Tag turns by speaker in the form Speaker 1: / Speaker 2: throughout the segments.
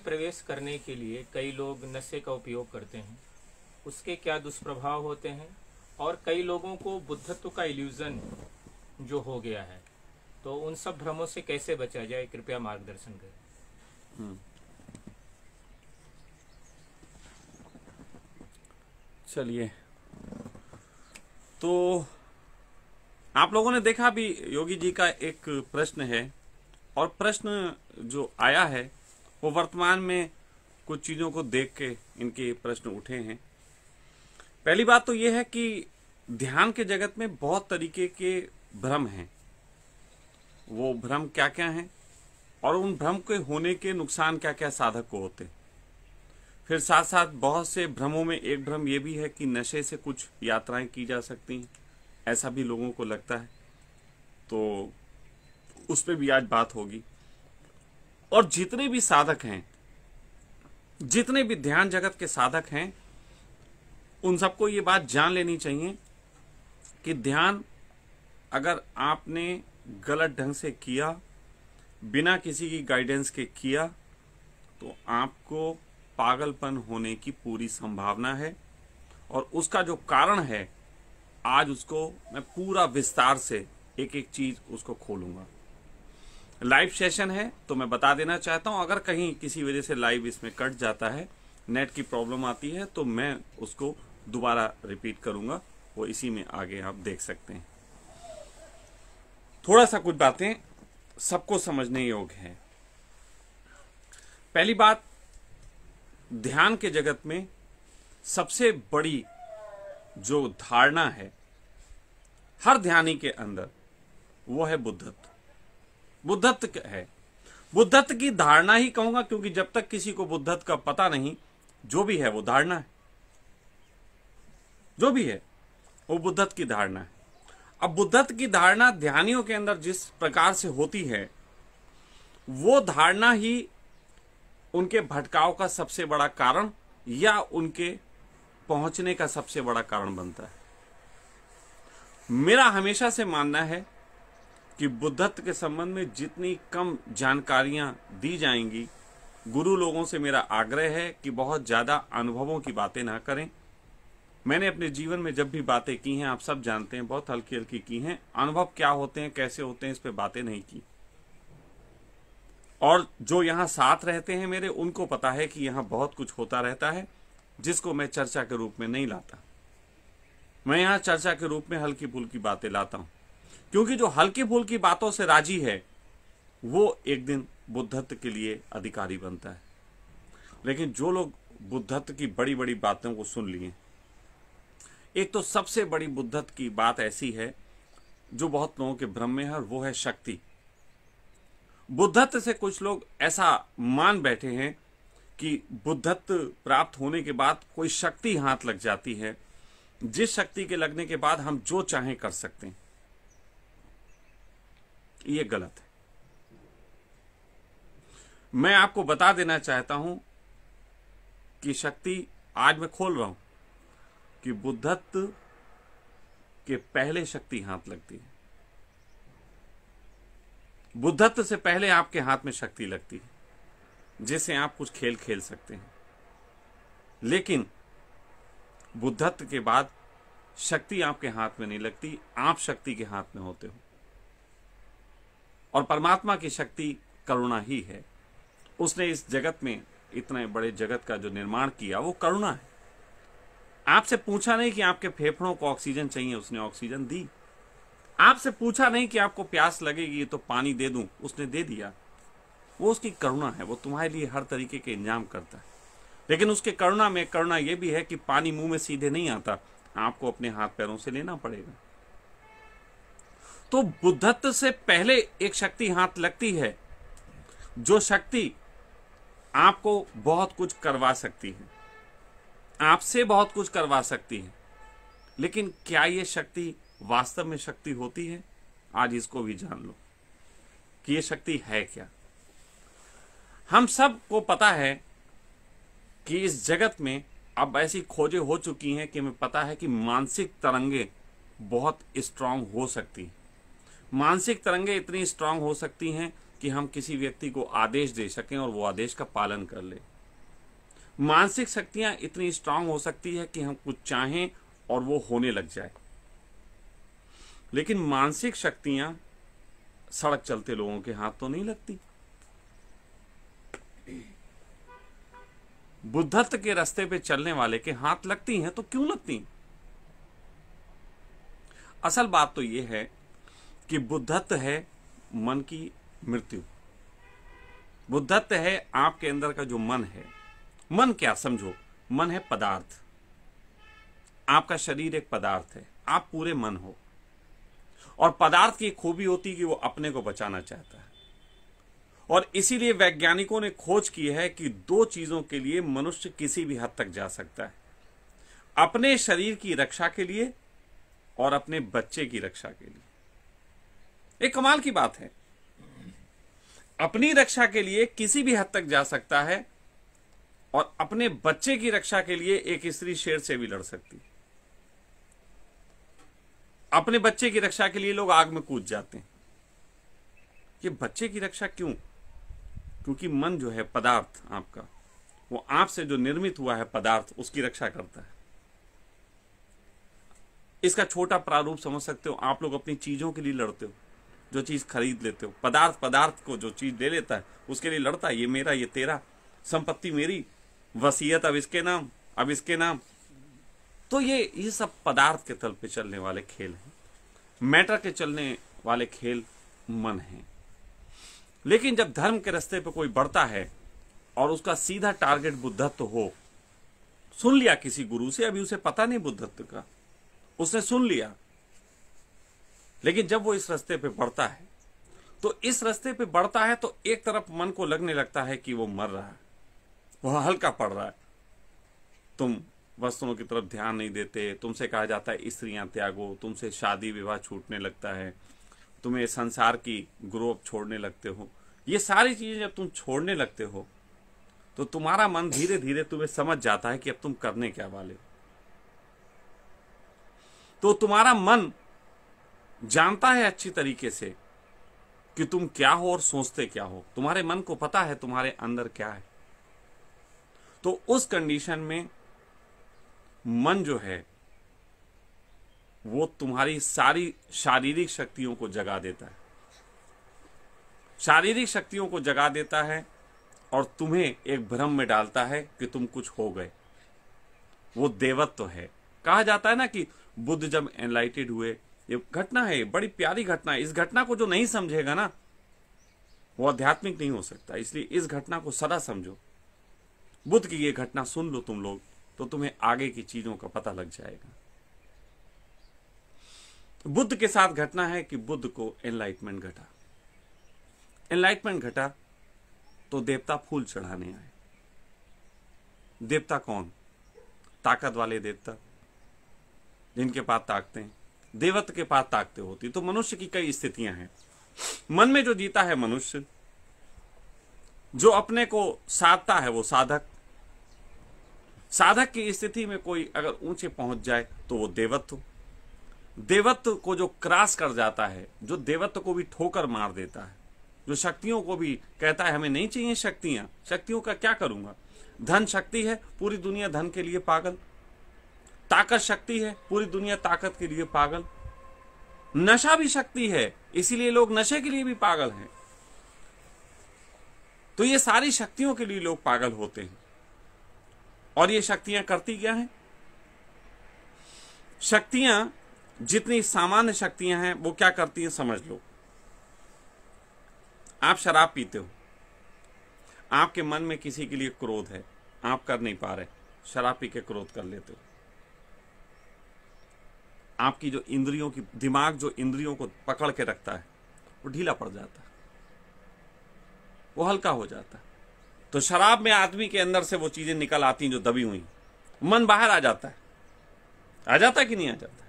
Speaker 1: में प्रवेश करने के लिए कई लोग नशे का उपयोग करते हैं उसके क्या दुष्प्रभाव होते हैं और कई लोगों को बुद्धत्व का इल्यूज़न जो हो गया है तो उन सब भ्रमों से कैसे बचा जाए कृपया मार्गदर्शन करें हम्म। चलिए तो आप लोगों ने देखा भी योगी जी का एक प्रश्न है और प्रश्न जो आया है वो वर्तमान में कुछ चीज़ों को देख के इनके प्रश्न उठे हैं पहली बात तो यह है कि ध्यान के जगत में बहुत तरीके के भ्रम हैं वो भ्रम क्या क्या हैं और उन भ्रम के होने के नुकसान क्या क्या साधक को होते फिर साथ साथ बहुत से भ्रमों में एक भ्रम ये भी है कि नशे से कुछ यात्राएं की जा सकती हैं ऐसा भी लोगों को लगता है तो उस पर भी आज बात होगी और जितने भी साधक हैं जितने भी ध्यान जगत के साधक हैं उन सबको ये बात जान लेनी चाहिए कि ध्यान अगर आपने गलत ढंग से किया बिना किसी की गाइडेंस के किया तो आपको पागलपन होने की पूरी संभावना है और उसका जो कारण है आज उसको मैं पूरा विस्तार से एक एक चीज उसको खोलूंगा लाइव सेशन है तो मैं बता देना चाहता हूं अगर कहीं किसी वजह से लाइव इसमें कट जाता है नेट की प्रॉब्लम आती है तो मैं उसको दोबारा रिपीट करूंगा वो इसी में आगे आप देख सकते हैं थोड़ा सा कुछ बातें सबको समझने योग्य हैं पहली बात ध्यान के जगत में सबसे बड़ी जो धारणा है हर ध्यानी के अंदर वो है बुद्धत्व बुद्धत्व है बुद्धत्व की धारणा ही कहूंगा क्योंकि जब तक किसी को बुद्धत्व का पता नहीं जो भी है वो धारणा है जो भी है वो बुद्धत्व की धारणा है अब बुद्धत्व की धारणा ध्यानियों के अंदर जिस प्रकार से होती है वो धारणा ही उनके भटकाव का सबसे बड़ा कारण या उनके पहुंचने का सबसे बड़ा कारण बनता है मेरा हमेशा से मानना है कि बुद्धत्व के संबंध में जितनी कम जानकारियां दी जाएंगी गुरु लोगों से मेरा आग्रह है कि बहुत ज़्यादा अनुभवों की बातें ना करें मैंने अपने जीवन में जब भी बातें की हैं आप सब जानते हैं बहुत हल्की हल्की की हैं अनुभव क्या होते हैं कैसे होते हैं इस पर बातें नहीं की और जो यहाँ साथ रहते हैं मेरे उनको पता है कि यहाँ बहुत कुछ होता रहता है जिसको मैं चर्चा के रूप में नहीं लाता मैं यहाँ चर्चा के रूप में हल्की फुल्की बातें लाता हूँ क्योंकि जो हल्की फुल्की बातों से राजी है वो एक दिन बुद्धत्व के लिए अधिकारी बनता है लेकिन जो लोग बुद्धत्व की बड़ी बड़ी बातों को सुन लिए एक तो सबसे बड़ी बुद्धत्व की बात ऐसी है जो बहुत लोगों के भ्रम में है वो है शक्ति बुद्धत्व से कुछ लोग ऐसा मान बैठे हैं कि बुद्धत्व प्राप्त होने के बाद कोई शक्ति हाथ लग जाती है जिस शक्ति के लगने के बाद हम जो चाहें कर सकते हैं ये गलत है मैं आपको बता देना चाहता हूं कि शक्ति आज मैं खोल रहा हूं कि बुद्धत्व के पहले शक्ति हाथ लगती है बुद्धत्व से पहले आपके हाथ में शक्ति लगती है जिसे आप कुछ खेल खेल सकते हैं लेकिन बुद्धत्व के बाद शक्ति आपके हाथ में नहीं लगती आप शक्ति के हाथ में होते हो और परमात्मा की शक्ति करुणा ही है उसने इस जगत में इतने बड़े जगत का जो निर्माण किया वो करुणा है आपसे पूछा नहीं कि आपके फेफड़ों को ऑक्सीजन चाहिए उसने ऑक्सीजन दी आपसे पूछा नहीं कि आपको प्यास लगेगी तो पानी दे दूं उसने दे दिया वो उसकी करुणा है वो तुम्हारे लिए हर तरीके के इंजाम करता है लेकिन उसके करुणा में करुणा ये भी है कि पानी मुंह में सीधे नहीं आता आपको अपने हाथ पैरों से लेना पड़ेगा तो बुद्धत्व से पहले एक शक्ति हाथ लगती है जो शक्ति आपको बहुत कुछ करवा सकती है आपसे बहुत कुछ करवा सकती है लेकिन क्या ये शक्ति वास्तव में शक्ति होती है आज इसको भी जान लो कि ये शक्ति है क्या हम सबको पता है कि इस जगत में अब ऐसी खोजें हो चुकी हैं कि हमें पता है कि मानसिक तरंगे बहुत स्ट्रांग हो सकती हैं मानसिक तरंगे इतनी स्ट्रांग हो सकती हैं कि हम किसी व्यक्ति को आदेश दे सकें और वो आदेश का पालन कर ले मानसिक शक्तियां इतनी स्ट्रांग हो सकती है कि हम कुछ चाहें और वो होने लग जाए लेकिन मानसिक शक्तियां सड़क चलते लोगों के हाथ तो नहीं लगती बुद्धत्व के रास्ते पे चलने वाले के हाथ लगती हैं तो क्यों लगती असल बात तो यह है कि बुद्धत्व है मन की मृत्यु बुद्धत्व है आपके अंदर का जो मन है मन क्या समझो मन है पदार्थ आपका शरीर एक पदार्थ है आप पूरे मन हो और पदार्थ की खूबी होती कि वो अपने को बचाना चाहता है और इसीलिए वैज्ञानिकों ने खोज की है कि दो चीजों के लिए मनुष्य किसी भी हद तक जा सकता है अपने शरीर की रक्षा के लिए और अपने बच्चे की रक्षा के लिए एक कमाल की बात है अपनी रक्षा के लिए किसी भी हद तक जा सकता है और अपने बच्चे की रक्षा के लिए एक स्त्री शेर से भी लड़ सकती है अपने बच्चे की रक्षा के लिए लोग आग में कूद जाते हैं ये बच्चे की रक्षा क्यों क्योंकि मन जो है पदार्थ आपका वो आपसे जो निर्मित हुआ है पदार्थ उसकी रक्षा करता है इसका छोटा प्रारूप समझ सकते हो आप लोग अपनी चीजों के लिए लड़ते हो जो चीज़ खरीद लेते हो पदार्थ पदार्थ को जो चीज़ ले लेता है उसके लिए लड़ता है ये मेरा ये तेरा संपत्ति मेरी वसीयत अब इसके नाम अब इसके नाम तो ये ये सब पदार्थ के तल पे चलने वाले खेल हैं मैटर के चलने वाले खेल मन हैं लेकिन जब धर्म के रास्ते पे कोई बढ़ता है और उसका सीधा टारगेट बुद्धत्व हो सुन लिया किसी गुरु से अभी उसे पता नहीं बुद्धत्व का उसने सुन लिया लेकिन जब वो इस रास्ते पे बढ़ता है तो इस रास्ते पे बढ़ता है तो एक तरफ मन को लगने लगता है कि वो मर रहा है वह हल्का पड़ रहा है तुम वस्तुओं की तरफ ध्यान नहीं देते तुमसे कहा जाता है स्त्रियां त्यागो तुमसे शादी विवाह छूटने लगता है तुम्हें संसार की ग्रोप छोड़ने लगते हो ये सारी चीज़ें जब तुम छोड़ने लगते हो तो तुम्हारा मन धीरे धीरे तुम्हें समझ जाता है कि अब तुम करने क्या वाले हो तो तुम्हारा मन जानता है अच्छी तरीके से कि तुम क्या हो और सोचते क्या हो तुम्हारे मन को पता है तुम्हारे अंदर क्या है तो उस कंडीशन में मन जो है वो तुम्हारी सारी शारीरिक शक्तियों को जगा देता है शारीरिक शक्तियों को जगा देता है और तुम्हें एक भ्रम में डालता है कि तुम कुछ हो गए वो देवत्व तो है कहा जाता है ना कि बुद्ध जब एनलाइटेड हुए ये घटना है बड़ी प्यारी घटना है इस घटना को जो नहीं समझेगा ना वो आध्यात्मिक नहीं हो सकता इसलिए इस घटना को सदा समझो बुद्ध की ये घटना सुन लो तुम लोग तो तुम्हें आगे की चीजों का पता लग जाएगा बुद्ध के साथ घटना है कि बुद्ध को एनलाइटमेंट घटा एनलाइटमेंट घटा तो देवता फूल चढ़ाने आए देवता कौन ताकत वाले देवता जिनके पास ताकते हैं देवत के पास ताकते होती तो मनुष्य की कई स्थितियां हैं मन में जो जीता है मनुष्य जो अपने को साधता है वो साधक साधक की स्थिति में कोई अगर ऊंचे पहुंच जाए तो वो देवत्व देवत्व को जो क्रॉस कर जाता है जो देवत्व को भी ठोकर मार देता है जो शक्तियों को भी कहता है हमें नहीं चाहिए शक्तियां शक्तियों का क्या करूंगा धन शक्ति है पूरी दुनिया धन के लिए पागल ताकत शक्ति है पूरी दुनिया ताकत के लिए पागल नशा भी शक्ति है इसीलिए लोग नशे के लिए भी पागल हैं तो ये सारी शक्तियों के लिए लोग पागल होते हैं और ये शक्तियां करती क्या हैं शक्तियां जितनी सामान्य शक्तियां हैं वो क्या करती हैं समझ लो आप शराब पीते हो आपके मन में किसी के लिए क्रोध है आप कर नहीं पा रहे शराब पी के क्रोध कर लेते हो आपकी जो इंद्रियों की दिमाग जो इंद्रियों को पकड़ के रखता है वो ढीला पड़ जाता है वो हल्का हो जाता है तो शराब में आदमी के अंदर से वो चीज़ें निकल आती हैं जो दबी हुई मन बाहर आ जाता है आ जाता कि नहीं आ जाता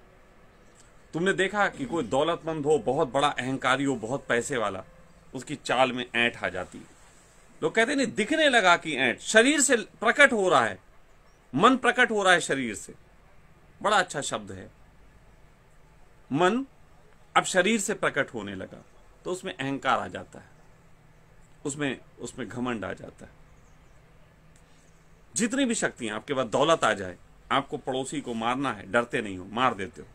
Speaker 1: तुमने देखा कि कोई दौलतमंद हो बहुत बड़ा अहंकारी हो बहुत पैसे वाला उसकी चाल में ऐंठ आ जाती है लोग कहते नहीं दिखने लगा कि ऐंठ शरीर से प्रकट हो रहा है मन प्रकट हो रहा है शरीर से बड़ा अच्छा शब्द है मन अब शरीर से प्रकट होने लगा तो उसमें अहंकार आ जाता है उसमें उसमें घमंड आ जाता है जितनी भी शक्तियां आपके पास दौलत आ जाए आपको पड़ोसी को मारना है डरते नहीं हो मार देते हो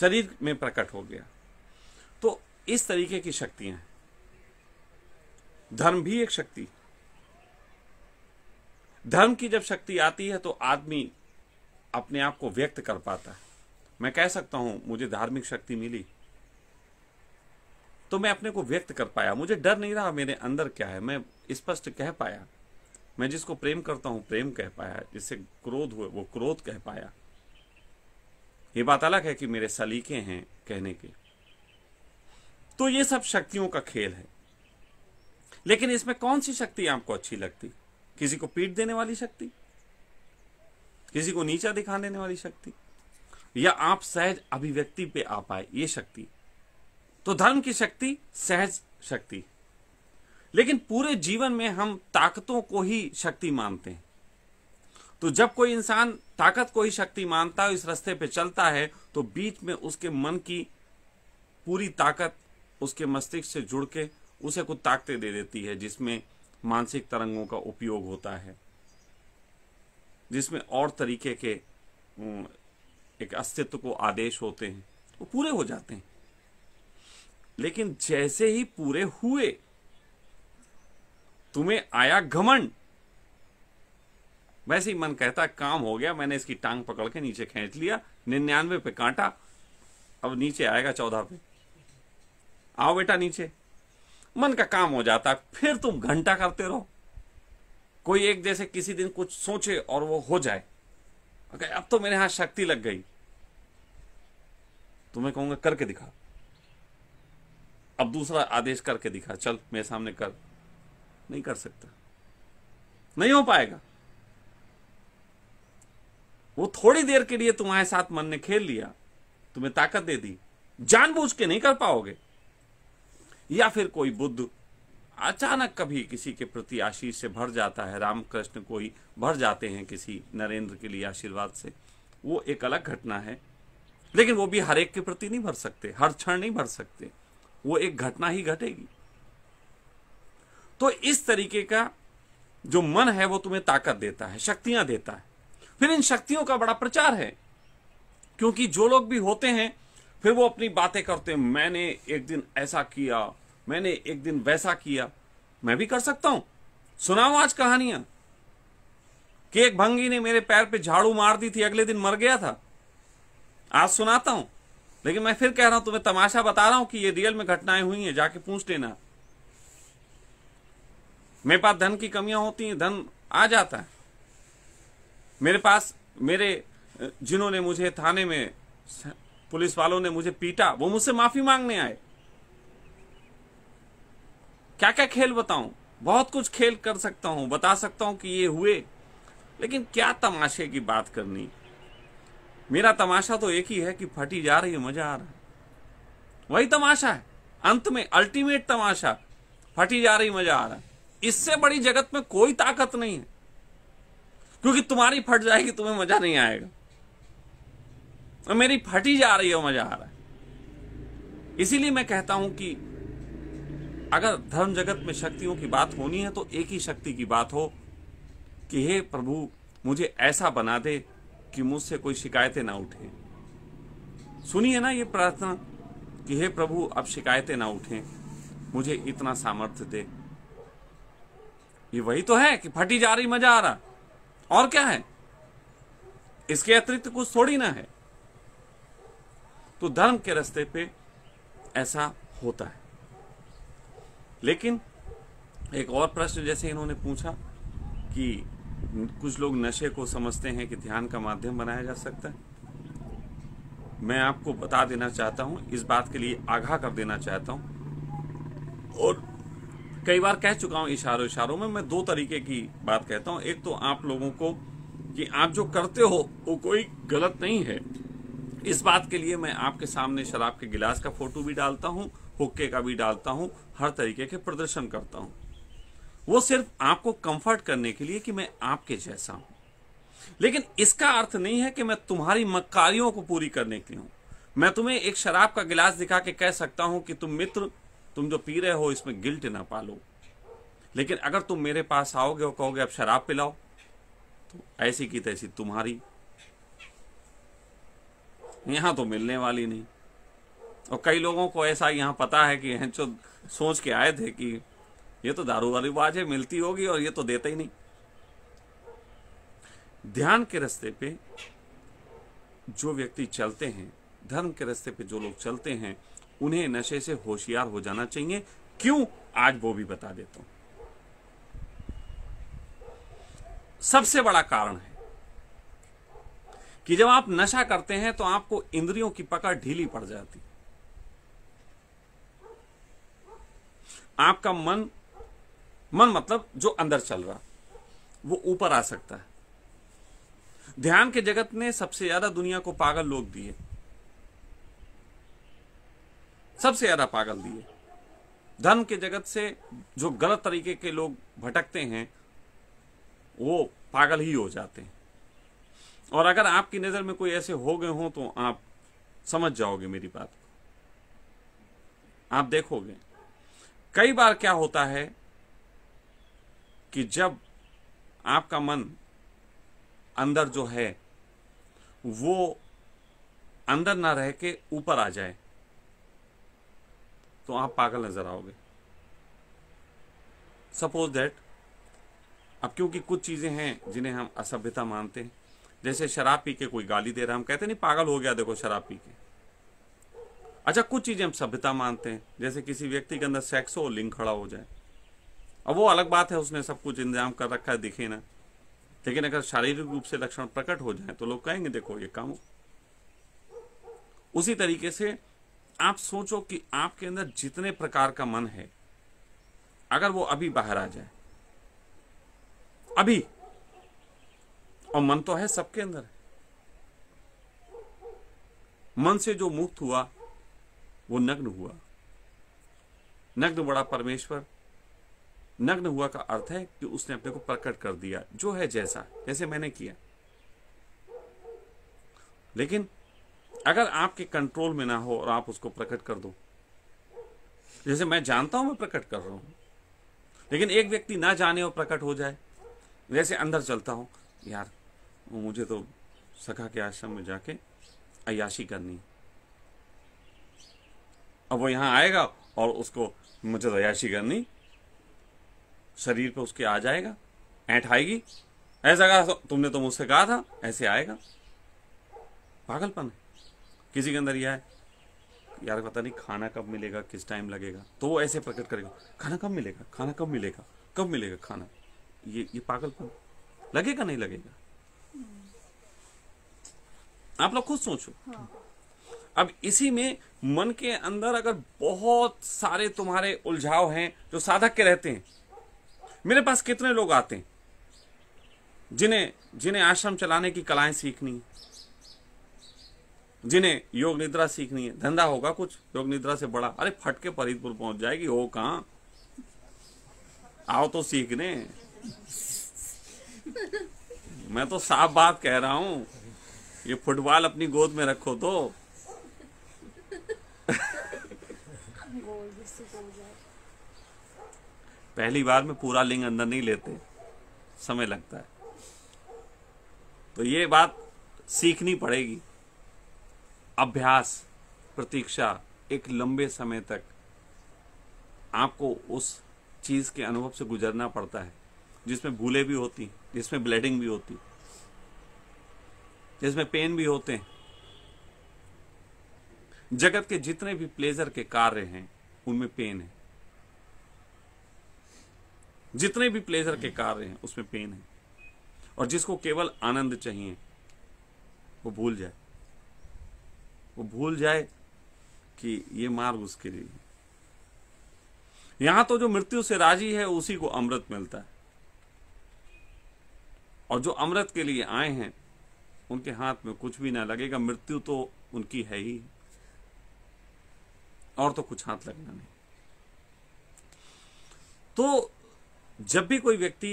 Speaker 1: शरीर में प्रकट हो गया तो इस तरीके की शक्तियां हैं धर्म भी एक शक्ति धर्म की जब शक्ति आती है तो आदमी अपने आप को व्यक्त कर पाता है मैं कह सकता हूं मुझे धार्मिक शक्ति मिली तो मैं अपने को व्यक्त कर पाया मुझे डर नहीं रहा मेरे अंदर क्या है मैं स्पष्ट कह पाया मैं जिसको प्रेम करता हूं प्रेम कह पाया जिससे क्रोध हुए वो क्रोध कह पाया ये बात अलग है कि मेरे सलीके हैं कहने के तो ये सब शक्तियों का खेल है लेकिन इसमें कौन सी शक्ति आपको अच्छी लगती किसी को पीट देने वाली शक्ति किसी को नीचा दिखा देने वाली शक्ति या आप सहज अभिव्यक्ति पे आ पाए ये शक्ति तो धर्म की शक्ति सहज शक्ति लेकिन पूरे जीवन में हम ताकतों को ही शक्ति मानते हैं तो जब कोई इंसान ताकत को ही शक्ति मानता है इस रास्ते पे चलता है तो बीच में उसके मन की पूरी ताकत उसके मस्तिष्क से जुड़ के उसे कुछ ताकतें दे देती है जिसमें मानसिक तरंगों का उपयोग होता है जिसमें और तरीके के एक अस्तित्व को आदेश होते हैं वो पूरे हो जाते हैं लेकिन जैसे ही पूरे हुए तुम्हें आया घमंड वैसे ही मन कहता काम हो गया मैंने इसकी टांग पकड़ के नीचे खींच लिया निन्यानवे पे कांटा अब नीचे आएगा चौदह पे आओ बेटा नीचे मन का काम हो जाता है फिर तुम घंटा करते रहो कोई एक जैसे किसी दिन कुछ सोचे और वो हो जाए okay, अब तो मेरे हाथ शक्ति लग गई तो मैं कहूंगा करके दिखा अब दूसरा आदेश करके दिखा चल मेरे सामने कर नहीं कर सकता नहीं हो पाएगा वो थोड़ी देर के लिए तुम्हारे साथ मन ने खेल लिया तुम्हें ताकत दे दी जानबूझ के नहीं कर पाओगे या फिर कोई बुद्ध अचानक कभी किसी के प्रति आशीष से भर जाता है रामकृष्ण कोई भर जाते हैं किसी नरेंद्र के लिए आशीर्वाद से वो एक अलग घटना है लेकिन वो भी हर एक के प्रति नहीं भर सकते हर क्षण नहीं भर सकते वो एक घटना ही घटेगी तो इस तरीके का जो मन है वो तुम्हें ताकत देता है शक्तियां देता है फिर इन शक्तियों का बड़ा प्रचार है क्योंकि जो लोग भी होते हैं फिर वो अपनी बातें करते हैं मैंने एक दिन ऐसा किया मैंने एक दिन वैसा किया मैं भी कर सकता हूं सुनाऊ आज कहानियां एक भंगी ने मेरे पैर पे झाड़ू मार दी थी अगले दिन मर गया था आज सुनाता हूं लेकिन मैं फिर कह रहा हूं तुम्हें तमाशा बता रहा हूं कि ये रियल में घटनाएं हुई हैं जाके पूछ लेना मेरे पास धन की कमियां होती हैं धन आ जाता है मेरे पास मेरे जिन्होंने मुझे थाने में पुलिस वालों ने मुझे पीटा वो मुझसे माफी मांगने आए क्या क्या खेल बताऊं बहुत कुछ खेल कर सकता हूं बता सकता हूं कि ये हुए लेकिन क्या तमाशे की बात करनी मेरा तमाशा तो एक ही है कि फटी जा रही है मजा आ रहा है वही तमाशा है अंत में अल्टीमेट तमाशा फटी जा रही मजा आ रहा है इससे बड़ी जगत में कोई ताकत नहीं है क्योंकि तुम्हारी फट जाएगी तुम्हें मजा नहीं आएगा और मेरी फटी जा रही है मजा आ रहा है इसीलिए मैं कहता हूं कि अगर धर्म जगत में शक्तियों की बात होनी है तो एक ही शक्ति की बात हो कि हे प्रभु मुझे ऐसा बना दे कि मुझसे कोई शिकायतें ना उठे सुनिए ना ये प्रार्थना कि हे प्रभु अब शिकायतें ना उठें मुझे इतना सामर्थ्य दे ये वही तो है कि फटी जा रही मजा आ रहा और क्या है इसके अतिरिक्त कुछ थोड़ी ना है तो धर्म के रास्ते पे ऐसा होता है लेकिन एक और प्रश्न जैसे इन्होंने पूछा कि कुछ लोग नशे को समझते हैं कि ध्यान का माध्यम बनाया जा सकता है मैं आपको बता देना चाहता हूँ इस बात के लिए आगाह कर देना चाहता हूं और कई बार कह चुका हूं इशारों इशारों में मैं दो तरीके की बात कहता हूं एक तो आप लोगों को कि आप जो करते हो वो कोई गलत नहीं है इस बात के लिए मैं आपके सामने शराब के गिलास का फोटो भी डालता हूँ हुक्के का भी डालता हूँ हर तरीके के प्रदर्शन करता हूँ वो सिर्फ आपको कंफर्ट करने के लिए कि मैं आपके जैसा हूं लेकिन इसका अर्थ नहीं है कि मैं तुम्हारी मक्कारियों को पूरी करने के लिए हूं मैं तुम्हें एक शराब का गिलास दिखा के कह सकता हूं कि तुम मित्र तुम जो पी रहे हो इसमें गिल्ट ना पालो लेकिन अगर तुम मेरे पास आओगे और कहोगे अब शराब पिलाओ तो ऐसी की तैसी तुम्हारी यहां तो मिलने वाली नहीं और कई लोगों को ऐसा यहाँ पता है कि जो सोच के आए थे कि ये तो दारू वाली बाज है मिलती होगी और ये तो देते ही नहीं ध्यान के रास्ते पे जो व्यक्ति चलते हैं धर्म के रास्ते पे जो लोग चलते हैं उन्हें नशे से होशियार हो जाना चाहिए क्यों आज वो भी बता देता हूं सबसे बड़ा कारण है कि जब आप नशा करते हैं तो आपको इंद्रियों की पकड़ ढीली पड़ जाती आपका मन मन मतलब जो अंदर चल रहा वो ऊपर आ सकता है ध्यान के जगत ने सबसे ज्यादा दुनिया को पागल लोग दिए सबसे ज्यादा पागल दिए धन के जगत से जो गलत तरीके के लोग भटकते हैं वो पागल ही हो जाते हैं और अगर आपकी नज़र में कोई ऐसे हो गए हो तो आप समझ जाओगे मेरी बात को आप देखोगे कई बार क्या होता है कि जब आपका मन अंदर जो है वो अंदर ना रह के ऊपर आ जाए तो आप पागल नजर आओगे सपोज दैट अब क्योंकि कुछ चीजें हैं जिन्हें हम असभ्यता मानते हैं जैसे शराब पी के कोई गाली दे रहा हम कहते नहीं पागल हो गया देखो शराब पी के अच्छा कुछ चीज़ें हम सभ्यता मानते हैं जैसे किसी व्यक्ति के अंदर सेक्स हो लिंग खड़ा हो जाए अब वो अलग बात है उसने सब कुछ इंतजाम कर रखा है दिखे ना लेकिन अगर शारीरिक रूप से लक्षण प्रकट हो जाए तो लोग कहेंगे देखो ये काम उसी तरीके से आप सोचो कि आपके अंदर जितने प्रकार का मन है अगर वो अभी बाहर आ जाए अभी और मन तो है सबके अंदर मन से जो मुक्त हुआ वो नग्न हुआ नग्न बड़ा परमेश्वर नग्न हुआ का अर्थ है कि उसने अपने को प्रकट कर दिया जो है जैसा जैसे मैंने किया लेकिन अगर आपके कंट्रोल में ना हो और आप उसको प्रकट कर दो जैसे मैं जानता हूं मैं प्रकट कर रहा हूं लेकिन एक व्यक्ति ना जाने और प्रकट हो जाए जैसे अंदर चलता हूं यार मुझे तो सखा के आश्रम में जाके अयाशी करनी है अब वो यहाँ आएगा और उसको मुझे रयाशी करनी शरीर पे उसके आ जाएगा ऐठ आएगी ऐसा कहा तुमने तो मुझसे कहा था ऐसे आएगा पागलपन है किसी के अंदर यह है यार पता नहीं खाना कब मिलेगा किस टाइम लगेगा तो वो ऐसे प्रकट करेगा खाना कब मिलेगा खाना कब मिलेगा कब मिलेगा खाना ये ये पागलपन लगेगा नहीं लगेगा आप लोग खुद सोचो हाँ। अब इसी में मन के अंदर अगर बहुत सारे तुम्हारे उलझाव हैं जो साधक के रहते हैं मेरे पास कितने लोग आते हैं जिन्हें जिन्हें आश्रम चलाने की कलाएं सीखनी जिन्हें योग निद्रा सीखनी है धंधा होगा कुछ योग निद्रा से बड़ा अरे फट के फरीदपुर पहुंच जाएगी हो कहा आओ तो सीखने मैं तो साफ बात कह रहा हूं ये फुटबॉल अपनी गोद में रखो तो पहली बार में पूरा लिंग अंदर नहीं लेते समय लगता है तो ये बात सीखनी पड़ेगी अभ्यास प्रतीक्षा एक लंबे समय तक आपको उस चीज़ के अनुभव से गुजरना पड़ता है जिसमें भूले भी होती जिसमें ब्लेडिंग भी होती जिसमें पेन भी होते हैं जगत के जितने भी प्लेजर के कार्य हैं उनमें पेन है जितने भी प्लेजर के कार्य हैं उसमें पेन है और जिसको केवल आनंद चाहिए वो भूल जाए वो भूल जाए कि ये मार्ग उसके लिए यहां तो जो मृत्यु से राजी है उसी को अमृत मिलता है और जो अमृत के लिए आए हैं उनके हाथ में कुछ भी ना लगेगा मृत्यु तो उनकी है ही और तो कुछ हाथ लगना नहीं तो जब भी कोई व्यक्ति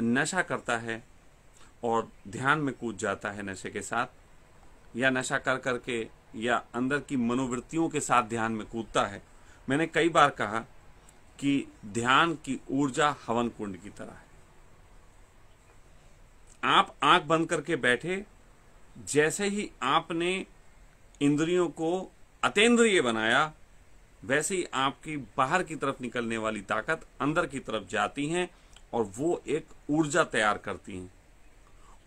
Speaker 1: नशा करता है और ध्यान में कूद जाता है नशे के साथ या नशा कर करके या अंदर की मनोवृत्तियों के साथ ध्यान में कूदता है मैंने कई बार कहा कि ध्यान की ऊर्जा हवन कुंड की तरह है आप आंख बंद करके बैठे जैसे ही आपने इंद्रियों को अतेंद्रिय बनाया वैसे ही आपकी बाहर की तरफ निकलने वाली ताकत अंदर की तरफ जाती हैं और वो एक ऊर्जा तैयार करती हैं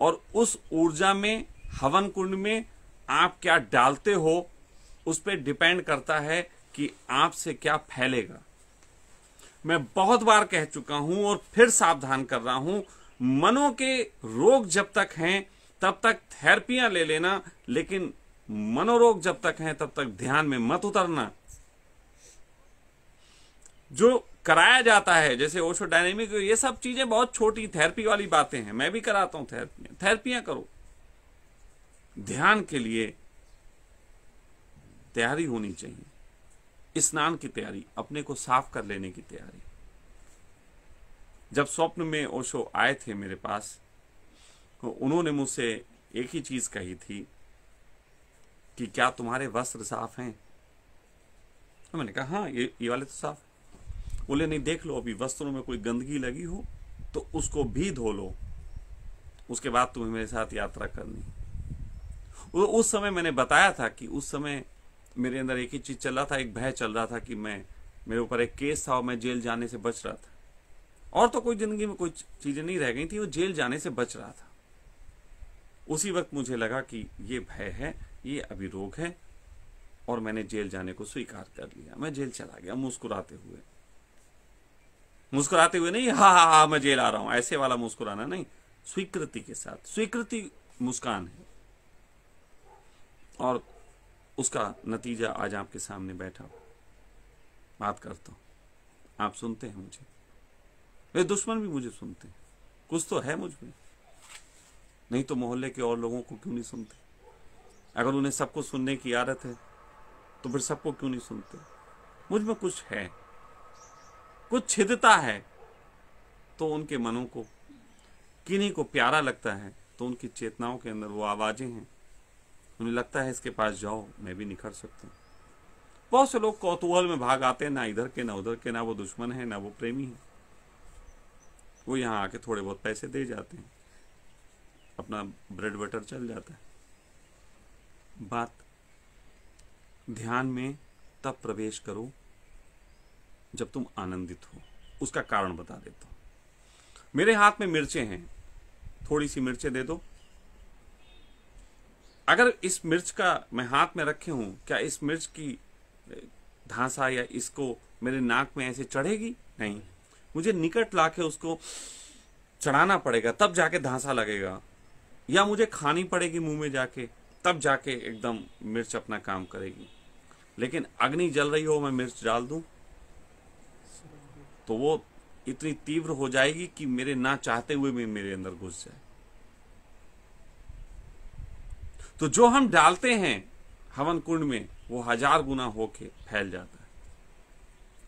Speaker 1: और उस ऊर्जा में हवन कुंड में आप क्या डालते हो उस पर डिपेंड करता है कि आपसे क्या फैलेगा मैं बहुत बार कह चुका हूं और फिर सावधान कर रहा हूं मनो के रोग जब तक हैं तब तक थेरेपियां ले लेना लेकिन मनोरोग जब तक हैं तब तक ध्यान में मत उतरना जो कराया जाता है जैसे ओशो डायनेमिक ये सब चीजें बहुत छोटी थेरेपी वाली बातें हैं मैं भी कराता हूं थेरेपियां थेरेपियां करो ध्यान के लिए तैयारी होनी चाहिए स्नान की तैयारी अपने को साफ कर लेने की तैयारी जब स्वप्न में ओशो आए थे मेरे पास तो उन्होंने मुझसे एक ही चीज कही थी कि क्या तुम्हारे वस्त्र साफ हैं तो मैंने कहा हाँ ये ये वाले तो साफ बोले नहीं देख लो अभी वस्त्रों में कोई गंदगी लगी हो तो उसको भी धो लो उसके बाद तुम्हें मेरे साथ यात्रा करनी उस समय मैंने बताया था कि उस समय मेरे अंदर एक ही चीज चल रहा था एक भय चल रहा था कि मैं मेरे ऊपर एक केस था और मैं जेल जाने से बच रहा था और तो कोई जिंदगी में कोई चीजें नहीं रह गई थी वो जेल जाने से बच रहा था उसी वक्त मुझे लगा कि ये भय है ये अभी रोग है और मैंने जेल जाने को स्वीकार कर लिया मैं जेल चला गया मुस्कुराते हुए मुस्कुराते हुए नहीं हा हा हा मैं जेल आ रहा हूं ऐसे वाला मुस्कुराना नहीं स्वीकृति के साथ स्वीकृति मुस्कान है और उसका नतीजा आज आपके सामने बैठा बात करता हूं आप सुनते हैं मुझे मेरे दुश्मन भी मुझे सुनते हैं कुछ तो है मुझ में नहीं तो मोहल्ले के और लोगों को क्यों नहीं सुनते अगर उन्हें सबको सुनने की आदत है तो फिर सबको क्यों नहीं सुनते मुझ में कुछ है कुछ छिदता है तो उनके मनों को किन्हीं को प्यारा लगता है तो उनकी चेतनाओं के अंदर वो आवाज़ें हैं उन्हें लगता है इसके पास जाओ मैं भी निखर सकता हूँ बहुत से लोग कौतूहल में भाग आते हैं ना इधर के ना उधर के ना वो दुश्मन है ना वो प्रेमी है वो यहाँ आके थोड़े बहुत पैसे दे जाते हैं अपना ब्रेड बटर चल जाता है बात ध्यान में तब प्रवेश करो जब तुम आनंदित हो उसका कारण बता देता हूं मेरे हाथ में मिर्चें हैं थोड़ी सी मिर्चें दे दो अगर इस मिर्च का मैं हाथ में रखे हूं क्या इस मिर्च की धांसा या इसको मेरे नाक में ऐसे चढ़ेगी नहीं मुझे निकट लाके उसको चढ़ाना पड़ेगा तब जाके धांसा लगेगा या मुझे खानी पड़ेगी मुंह में जाके तब जाके एकदम मिर्च अपना काम करेगी लेकिन अग्नि जल रही हो मैं मिर्च डाल दूं तो वो इतनी तीव्र हो जाएगी कि मेरे ना चाहते हुए भी मेरे अंदर घुस जाए तो जो हम डालते हैं हवन कुंड में वो हजार गुना होके फैल जाता है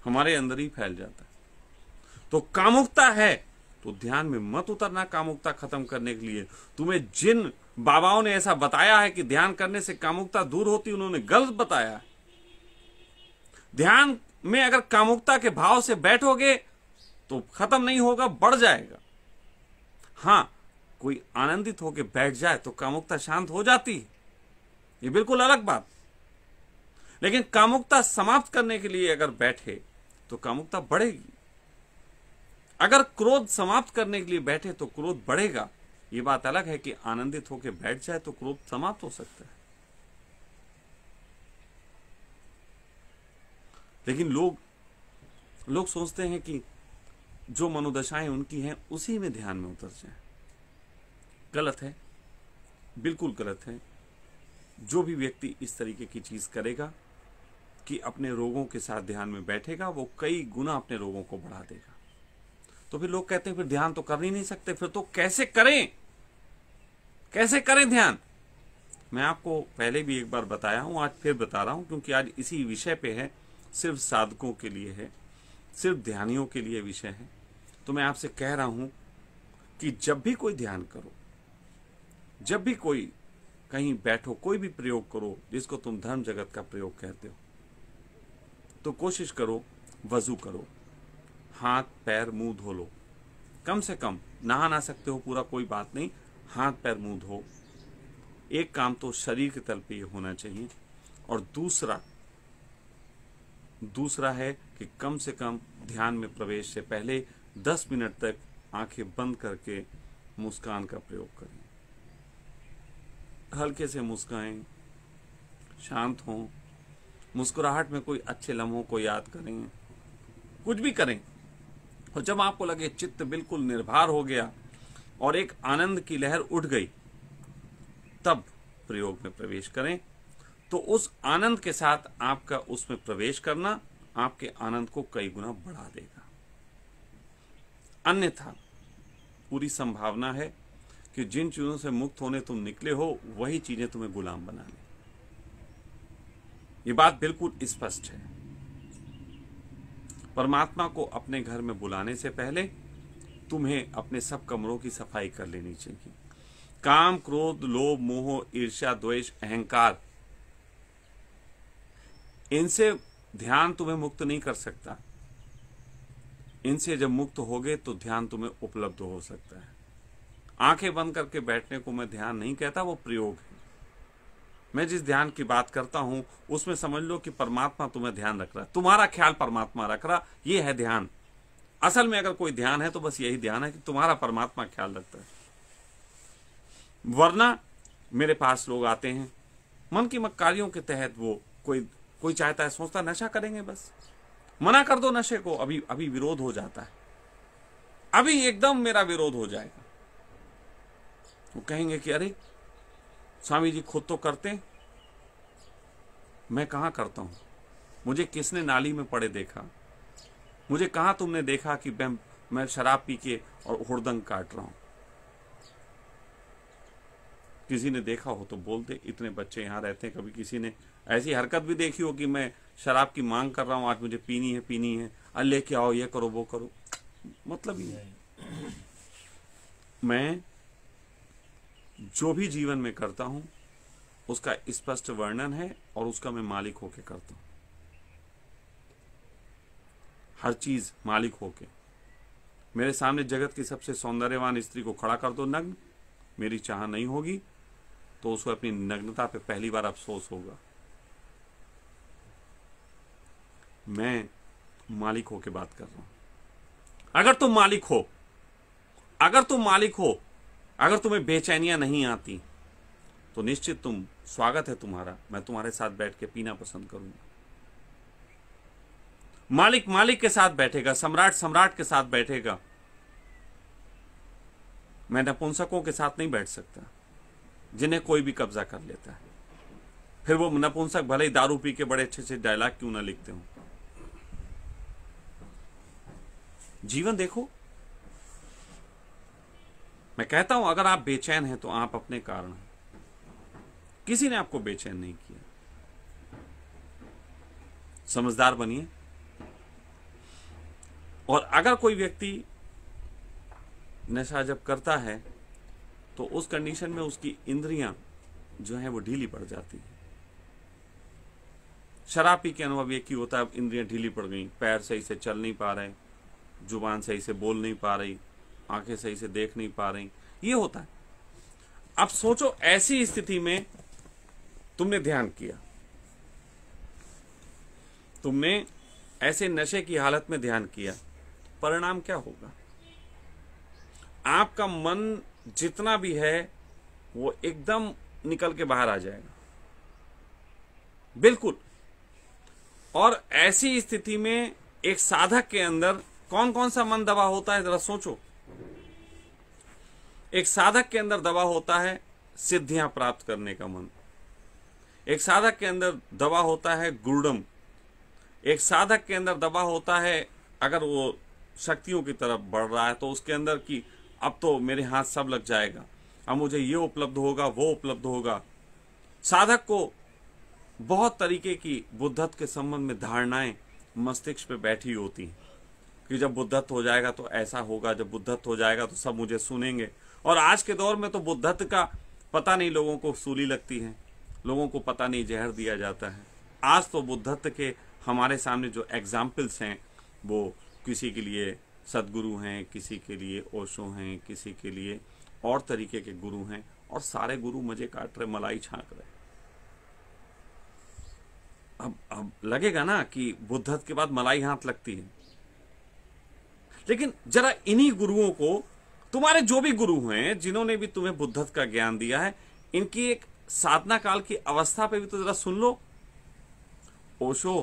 Speaker 1: हमारे अंदर ही फैल जाता है तो कामुकता है तो ध्यान में मत उतरना कामुकता खत्म करने के लिए तुम्हें जिन बाबाओं ने ऐसा बताया है कि ध्यान करने से कामुकता दूर होती उन्होंने गलत बताया ध्यान में अगर कामुकता के भाव से बैठोगे तो खत्म नहीं होगा बढ़ जाएगा हां कोई आनंदित होकर बैठ जाए तो कामुकता शांत हो जाती है ये बिल्कुल अलग बात लेकिन कामुकता समाप्त करने के लिए अगर बैठे तो कामुकता बढ़ेगी अगर क्रोध समाप्त करने के लिए बैठे तो क्रोध बढ़ेगा ये बात अलग है कि आनंदित होकर बैठ जाए तो क्रोध समाप्त हो सकता है लेकिन लोग लोग सोचते हैं कि जो मनोदशाएं उनकी हैं उसी में ध्यान में उतर जाए गलत है बिल्कुल गलत है जो भी व्यक्ति इस तरीके की चीज़ करेगा कि अपने रोगों के साथ ध्यान में बैठेगा वो कई गुना अपने रोगों को बढ़ा देगा तो फिर लोग कहते हैं फिर ध्यान तो कर ही नहीं सकते फिर तो कैसे करें कैसे करें ध्यान मैं आपको पहले भी एक बार बताया हूं आज फिर बता रहा हूं क्योंकि आज इसी विषय पे है सिर्फ साधकों के लिए है सिर्फ ध्यानियों के लिए विषय है तो मैं आपसे कह रहा हूं कि जब भी कोई ध्यान करो जब भी कोई कहीं बैठो कोई भी प्रयोग करो जिसको तुम धर्म जगत का प्रयोग कहते हो तो कोशिश करो वजू करो हाथ पैर मुंह धो लो कम से कम नहा ना सकते हो पूरा कोई बात नहीं हाथ पैर मुंह धो एक काम तो शरीर के तल पे ये होना चाहिए और दूसरा दूसरा है कि कम से कम ध्यान में प्रवेश से पहले 10 मिनट तक आंखें बंद करके मुस्कान का प्रयोग करें हल्के से मुस्काएं शांत हों मुस्कुराहट में कोई अच्छे लम्हों को याद करें कुछ भी करें और जब आपको लगे चित्त बिल्कुल निर्भर हो गया और एक आनंद की लहर उठ गई तब प्रयोग में प्रवेश करें तो उस आनंद के साथ आपका उसमें प्रवेश करना आपके आनंद को कई गुना बढ़ा देगा अन्यथा पूरी संभावना है कि जिन चीजों से मुक्त होने तुम निकले हो वही चीजें तुम्हें गुलाम बना लें बात बिल्कुल स्पष्ट है परमात्मा को अपने घर में बुलाने से पहले तुम्हें अपने सब कमरों की सफाई कर लेनी चाहिए काम क्रोध लोभ मोह ईर्ष्या द्वेष अहंकार इनसे ध्यान तुम्हें मुक्त नहीं कर सकता इनसे जब मुक्त होगे तो ध्यान तुम्हें उपलब्ध हो सकता है आंखें बंद करके बैठने को मैं ध्यान नहीं कहता वो प्रयोग है मैं जिस ध्यान की बात करता हूं उसमें समझ लो कि परमात्मा तुम्हें ध्यान रख रहा है तुम्हारा ख्याल परमात्मा रख रहा ये है ध्यान असल में अगर कोई ध्यान है तो बस यही ध्यान है कि तुम्हारा परमात्मा ख्याल रखता है वरना मेरे पास लोग आते हैं मन की मक्कारियों कार्यों के तहत वो कोई कोई चाहता है सोचता नशा करेंगे बस मना कर दो नशे को अभी अभी विरोध हो जाता है अभी एकदम मेरा विरोध हो जाएगा वो कहेंगे कि अरे स्वामी जी खुद तो करते मैं कहा करता हूं मुझे किसने नाली में पड़े देखा मुझे कहा तुमने देखा कि मैं मैं शराब पी के और हुड़दंग काट रहा हूं किसी ने देखा हो तो बोल दे इतने बच्चे यहां रहते हैं कभी किसी ने ऐसी हरकत भी देखी हो कि मैं शराब की मांग कर रहा हूं आज मुझे पीनी है पीनी है अरे लेके आओ ये करो वो करो मतलब ही नहीं मैं जो भी जीवन में करता हूं उसका स्पष्ट वर्णन है और उसका मैं मालिक होके करता हूं हर चीज़ मालिक होके मेरे सामने जगत की सबसे सौंदर्यवान स्त्री को खड़ा कर दो नग्न मेरी चाह नहीं होगी तो उसको अपनी नग्नता पे पहली बार अफसोस होगा मैं मालिक हो के बात कर रहा हूं अगर तुम मालिक हो अगर तुम मालिक हो अगर तुम्हें बेचैनियां नहीं आती तो निश्चित तुम स्वागत है तुम्हारा मैं तुम्हारे साथ बैठ के पीना पसंद करूंगा मालिक मालिक के साथ बैठेगा सम्राट सम्राट के साथ बैठेगा मैं नपुंसकों के साथ नहीं बैठ सकता जिन्हें कोई भी कब्जा कर लेता है फिर वो नपुंसक भले ही दारू पी के बड़े अच्छे अच्छे डायलॉग क्यों ना लिखते हो जीवन देखो मैं कहता हूं अगर आप बेचैन हैं तो आप अपने कारण हैं किसी ने आपको बेचैन नहीं किया समझदार बनिए और अगर कोई व्यक्ति नशा जब करता है तो उस कंडीशन में उसकी इंद्रियां जो है वो ढीली पड़ जाती है शराब पी के अनुभव एक ही होता है इंद्रियां ढीली पड़ गई पैर सही से चल नहीं पा रहे जुबान सही से बोल नहीं पा रही आंखें सही से देख नहीं पा रही ये होता है अब सोचो ऐसी स्थिति में तुमने ध्यान किया तुमने ऐसे नशे की हालत में ध्यान किया परिणाम क्या होगा आपका मन जितना भी है वो एकदम निकल के बाहर आ जाएगा बिल्कुल और ऐसी स्थिति में एक साधक के अंदर कौन कौन सा मन दबा होता है जरा सोचो एक साधक के अंदर दबा होता है सिद्धियां प्राप्त करने का मन एक साधक के अंदर दबा होता है गुरुडम एक साधक के अंदर दबा होता है अगर वो शक्तियों की तरफ बढ़ रहा है तो उसके अंदर की अब तो मेरे हाथ सब लग जाएगा अब मुझे ये उपलब्ध होगा वो उपलब्ध होगा साधक को बहुत तरीके की बुद्धत्व के संबंध में धारणाएं मस्तिष्क पे बैठी होती हैं कि जब बुद्धत्व हो जाएगा तो ऐसा होगा जब बुद्धत्व हो जाएगा तो सब मुझे सुनेंगे और आज के दौर में तो बुद्धत्व का पता नहीं लोगों को सूली लगती है लोगों को पता नहीं जहर दिया जाता है आज तो बुद्धत्व के हमारे सामने जो एग्जाम्पल्स हैं वो किसी के लिए सदगुरु हैं किसी के लिए ओशो हैं किसी के लिए और तरीके के गुरु हैं और सारे गुरु मजे काट रहे मलाई छाक रहे अब अब लगेगा ना कि बुद्धत के बाद मलाई हाथ लगती है लेकिन जरा इन्हीं गुरुओं को तुम्हारे जो भी गुरु हैं जिन्होंने भी तुम्हें बुद्धत का ज्ञान दिया है इनकी एक साधना काल की अवस्था पे भी तो जरा सुन लो ओशो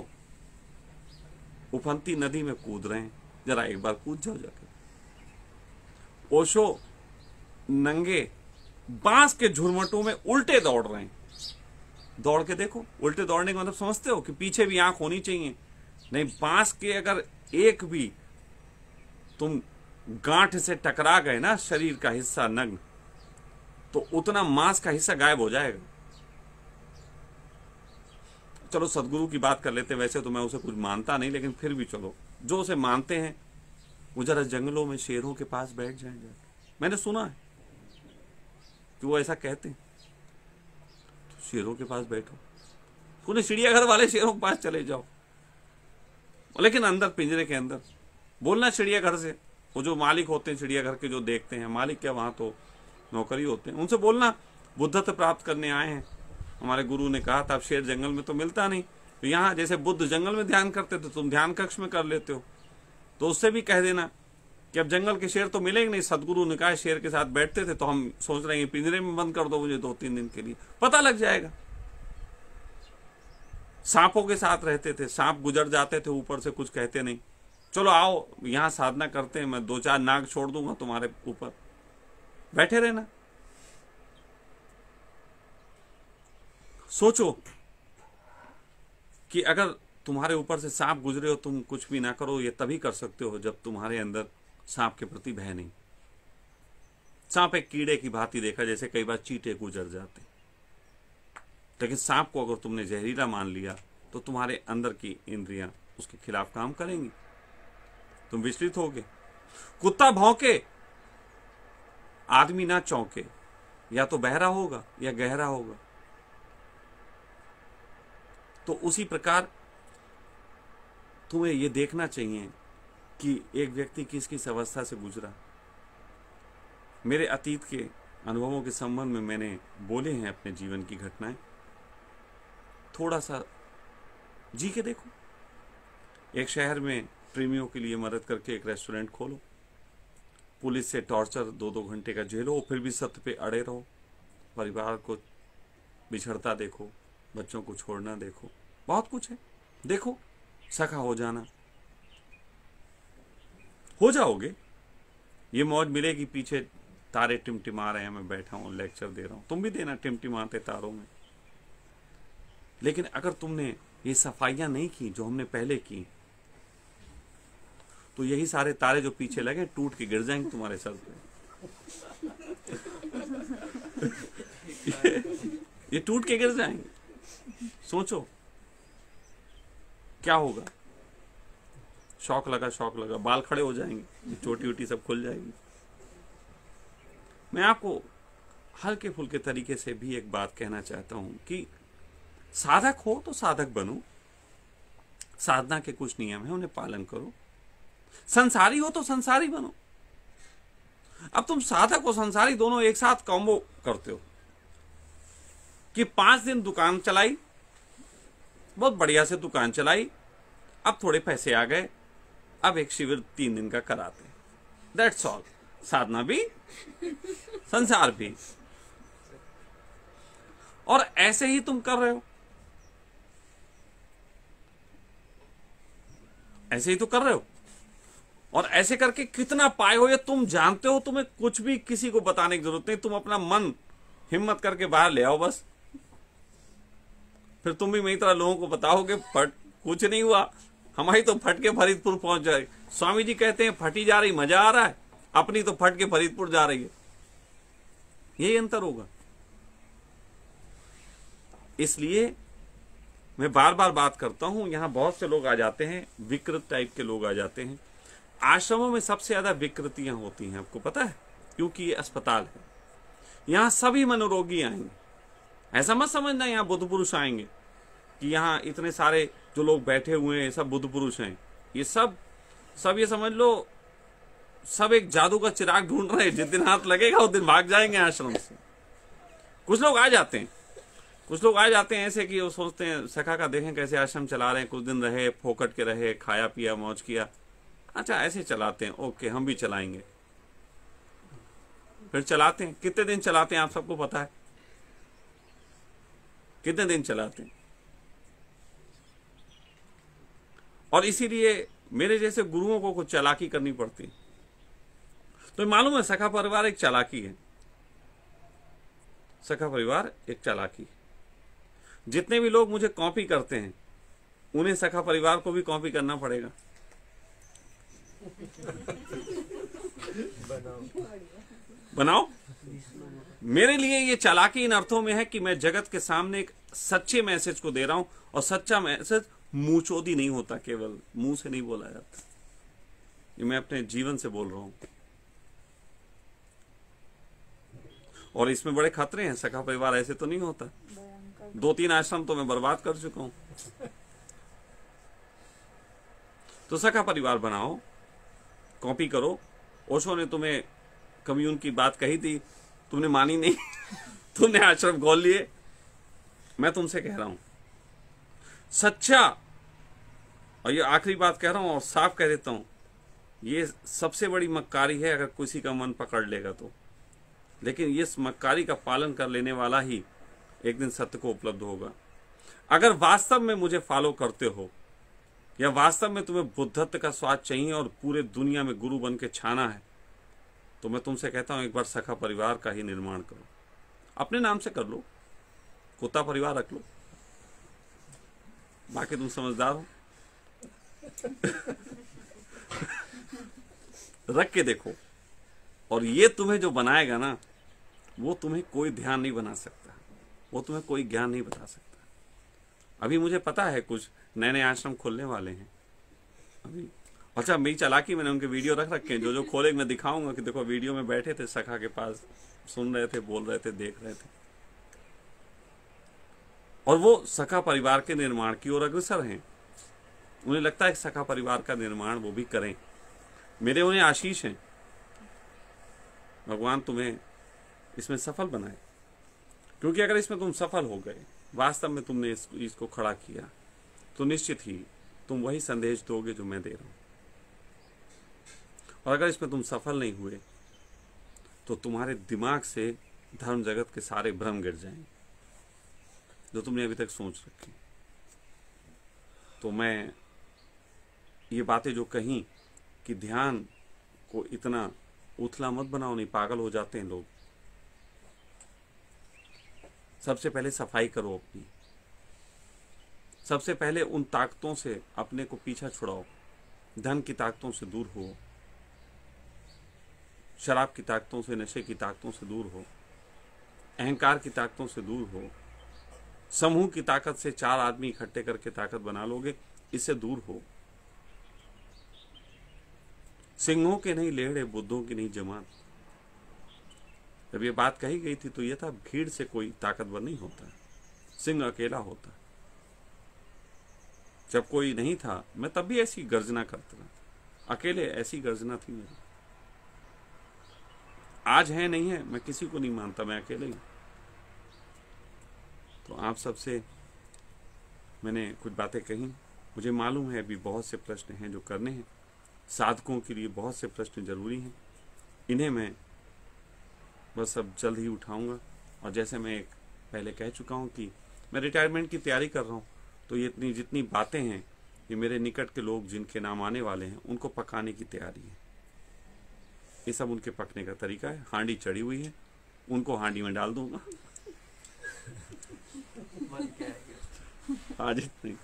Speaker 1: उफनती नदी में कूद रहे हैं जरा एक बार कूद जाओ जाके ओशो नंगे बांस के झुरमटों में उल्टे दौड़ रहे हैं दौड़ के देखो उल्टे दौड़ने का मतलब समझते हो कि पीछे भी आंख होनी चाहिए नहीं बांस के अगर एक भी तुम गांठ से टकरा गए ना शरीर का हिस्सा नग्न तो उतना मांस का हिस्सा गायब हो जाएगा चलो सदगुरु की बात कर लेते वैसे तो मैं उसे कुछ मानता नहीं लेकिन फिर भी चलो जो उसे मानते हैं वो जरा जंगलों में शेरों के पास बैठ जाए जाके मैंने सुना है कि वो ऐसा कहते हैं तो शेरों के पास बैठो पूरे चिड़ियाघर वाले शेरों के पास चले जाओ लेकिन अंदर पिंजरे के अंदर बोलना चिड़ियाघर से वो जो मालिक होते हैं चिड़ियाघर के जो देखते हैं मालिक क्या वहां तो नौकरी होते हैं उनसे बोलना बुद्धत्व प्राप्त करने आए हैं हमारे गुरु ने कहा था अब शेर जंगल में तो मिलता नहीं तो यहाँ जैसे बुद्ध जंगल में ध्यान करते थे तुम ध्यान कक्ष में कर लेते हो तो उससे भी कह देना कि अब जंगल के शेर तो मिलेंगे नहीं सदगुरु ने कहा शेर के साथ बैठते थे तो हम सोच रहे हैं पिंजरे में बंद कर दो मुझे दो तीन दिन के लिए पता लग जाएगा सांपों के साथ रहते थे सांप गुजर जाते थे ऊपर से कुछ कहते नहीं चलो आओ यहाँ साधना करते हैं मैं दो चार नाग छोड़ दूंगा तुम्हारे ऊपर बैठे रहना सोचो कि अगर तुम्हारे ऊपर से सांप गुजरे हो तुम कुछ भी ना करो ये तभी कर सकते हो जब तुम्हारे अंदर सांप के प्रति भय नहीं सांप एक कीड़े की भांति देखा जैसे कई बार चीटे गुजर जाते लेकिन सांप को अगर तुमने जहरीला मान लिया तो तुम्हारे अंदर की इंद्रियां उसके खिलाफ काम करेंगी तुम विचलित हो कुत्ता भौंके आदमी ना चौंके या तो बहरा होगा या गहरा होगा तो उसी प्रकार तुम्हें ये देखना चाहिए कि एक व्यक्ति किस किस अवस्था से गुजरा मेरे अतीत के अनुभवों के संबंध में मैंने बोले हैं अपने जीवन की घटनाएं थोड़ा सा जी के देखो एक शहर में प्रेमियों के लिए मदद करके एक रेस्टोरेंट खोलो पुलिस से टॉर्चर दो दो घंटे का झेलो फिर भी सत्य पे अड़े रहो परिवार को बिछड़ता देखो बच्चों को छोड़ना देखो बहुत कुछ है देखो सखा हो जाना हो जाओगे ये मौज मिलेगी पीछे तारे टिमटिमा रहे हैं मैं बैठा हूं लेक्चर दे रहा हूं तुम भी देना टिमटिमाते तारों में लेकिन अगर तुमने ये सफाइयां नहीं की जो हमने पहले की तो यही सारे तारे जो पीछे लगे टूट के गिर जाएंगे तुम्हारे सर पे ये, टूट के गिर जाएंगे सोचो क्या होगा शौक लगा शौक लगा बाल खड़े हो जाएंगे चोटी उठी सब खुल जाएगी मैं आपको हल्के फुल्के तरीके से भी एक बात कहना चाहता हूं कि साधक हो तो साधक बनो साधना के कुछ नियम है उन्हें पालन करो संसारी हो तो संसारी बनो अब तुम साधक और संसारी दोनों एक साथ कॉम्बो करते हो कि पांच दिन दुकान चलाई बहुत बढ़िया से दुकान चलाई अब थोड़े पैसे आ गए अब एक शिविर तीन दिन का कराते दैट्स ऑल साधना भी संसार भी और ऐसे ही तुम कर रहे हो ऐसे ही तो कर रहे हो और ऐसे करके कितना पाए हो या तुम जानते हो तुम्हें कुछ भी किसी को बताने की जरूरत नहीं तुम अपना मन हिम्मत करके बाहर ले आओ बस फिर तुम भी मेरी तरह लोगों को बताओगे फट कुछ नहीं हुआ हमारी तो फट के फरीदपुर पहुंच जाए स्वामी जी कहते हैं फटी जा रही मजा आ रहा है अपनी तो फट के फरीदपुर जा रही है यही अंतर होगा इसलिए मैं बार बार बात करता हूं यहां बहुत से लोग आ जाते हैं विकृत टाइप के लोग आ जाते हैं आश्रमों में सबसे ज्यादा विकृतियां होती हैं आपको पता है क्योंकि ये अस्पताल है यहां सभी मनोरोगी आएंगे ऐसा मत समझना यहाँ बुद्ध पुरुष आएंगे कि यहाँ इतने सारे जो लोग बैठे हुए हैं सब बुद्ध पुरुष हैं ये सब सब ये समझ लो सब एक जादू का चिराग ढूंढ रहे हैं जिस दिन हाथ लगेगा उस दिन भाग जाएंगे आश्रम से कुछ लोग आ जाते हैं कुछ लोग आ जाते हैं ऐसे कि वो सोचते हैं सखा का देखें कैसे आश्रम चला रहे हैं कुछ दिन रहे फोकट के रहे खाया पिया मौज किया अच्छा ऐसे चलाते हैं ओके हम भी चलाएंगे फिर चलाते हैं कितने दिन चलाते हैं आप सबको पता है कितने दिन चलाते हैं और इसीलिए मेरे जैसे गुरुओं को कुछ चालाकी करनी पड़ती तो मालूम है सखा परिवार एक चालाकी है सखा परिवार एक चालाकी है जितने भी लोग मुझे कॉपी करते हैं उन्हें सखा परिवार को भी कॉपी करना पड़ेगा बनाओ बनाओ मेरे लिए ये चालाकी इन अर्थों में है कि मैं जगत के सामने एक सच्चे मैसेज को दे रहा हूं और सच्चा मैसेज मुंह चोदी नहीं होता केवल मुंह से नहीं बोला जाता ये मैं अपने जीवन से बोल रहा हूं और इसमें बड़े खतरे हैं सखा परिवार ऐसे तो नहीं होता दो तीन आश्रम तो मैं बर्बाद कर चुका हूं तो सखा परिवार बनाओ कॉपी करो ओशो ने तुम्हें कम्यून की बात कही थी तुमने मानी नहीं तुमने आश्रम गोल लिए मैं तुमसे कह रहा हूं सच्चा और ये आखिरी बात कह रहा हूं और साफ कह देता हूं ये सबसे बड़ी मक्कारी है अगर किसी का मन पकड़ लेगा तो लेकिन ये मक्कारी का पालन कर लेने वाला ही एक दिन सत्य को उपलब्ध होगा अगर वास्तव में मुझे फॉलो करते हो या वास्तव में तुम्हें बुद्धत्व का स्वाद चाहिए और पूरे दुनिया में गुरु बन के छाना है तो मैं तुमसे कहता हूँ एक बार सखा परिवार का ही निर्माण करो अपने नाम से कर लो कुत्ता परिवार रख लो बाकी तुम समझदार हो रख के देखो और ये तुम्हें जो बनाएगा ना वो तुम्हें कोई ध्यान नहीं बना सकता वो तुम्हें कोई ज्ञान नहीं बता सकता अभी मुझे पता है कुछ नए नए आश्रम खोलने वाले हैं अभी अच्छा मेरी चालाकी मैंने उनके वीडियो रख रखे हैं जो जो खोले मैं दिखाऊंगा कि देखो वीडियो में बैठे थे सखा के पास सुन रहे थे बोल रहे थे देख रहे थे और वो सखा परिवार के निर्माण की ओर अग्रसर हैं उन्हें लगता है कि सखा परिवार का निर्माण वो भी करें मेरे उन्हें आशीष हैं भगवान तुम्हें इसमें सफल बनाए क्योंकि अगर इसमें तुम सफल हो गए वास्तव में तुमने इसको खड़ा किया तो निश्चित ही तुम वही संदेश दोगे जो मैं दे रहा हूं और अगर इसमें तुम सफल नहीं हुए तो तुम्हारे दिमाग से धर्म जगत के सारे भ्रम गिर जाएंगे जो तुमने अभी तक सोच रखी तो मैं ये बातें जो कहीं कि ध्यान को इतना उथला मत बनाओ नहीं पागल हो जाते हैं लोग सबसे पहले सफाई करो अपनी सबसे पहले उन ताकतों से अपने को पीछा छुड़ाओ धन की ताकतों से दूर हो शराब की ताकतों से नशे की ताकतों से दूर हो अहंकार की ताकतों से दूर हो समूह की ताकत से चार आदमी इकट्ठे करके ताकत बना लोगे इससे दूर हो सिंहों के नहीं लेहड़े बुद्धों की नहीं जमात जब ये बात कही गई थी तो यह था भीड़ से कोई ताकतवर नहीं होता सिंह अकेला होता जब कोई नहीं था मैं तब भी ऐसी गर्जना करता अकेले ऐसी गर्जना थी मेरी आज है नहीं है मैं किसी को नहीं मानता मैं अकेले ही तो आप सबसे मैंने कुछ बातें कही मुझे मालूम है अभी बहुत से प्रश्न हैं जो करने हैं साधकों के लिए बहुत से प्रश्न जरूरी हैं इन्हें मैं बस अब जल्द ही उठाऊंगा और जैसे मैं एक पहले कह चुका हूँ कि मैं रिटायरमेंट की तैयारी कर रहा हूँ तो ये इतनी जितनी बातें हैं ये मेरे निकट के लोग जिनके नाम आने वाले हैं उनको पकाने की तैयारी है ये सब उनके पकने का तरीका है हांडी चढ़ी हुई है उनको हांडी में डाल दूंगा आज इतनी